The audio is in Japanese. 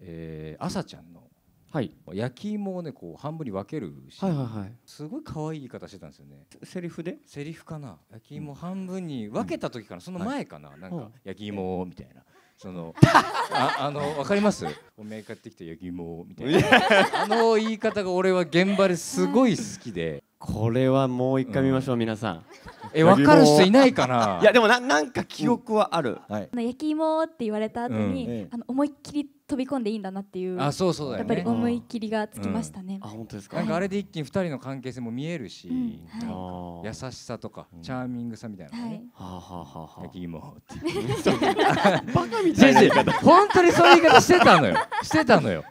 えー、朝ちゃんの、はい、焼き芋をねこう半分に分けるし、はいはいはい、すごい可愛い言い方してたんですよねセリフでセリフかな焼き芋半分に分けた時かな、うん、その前かな、はい、なんか焼き芋みたいな。そのああの分かりますおめえ買ってきた焼き芋みたいなあの言い方が俺は現場ですごい好きでこれはもう一回見ましょう、うん、皆さんえ分かる人いないかな いやでもななんか記憶はある、うんはい、の焼き芋って言われた後に、うん、あの思いっきり飛び込んでいいんだなっていうあそうそう、ね、やっぱり思い切りがつきましたね、うん、あ本当ですか、なんかあれで一気に二人の関係性も見えるし、うんはい、優しさとか、うん、チャーミングさみたいなね、はい、はあ、ははあ、焼き芋って バカみたいな言い方本当にそういう言い方してたのよしてたのよ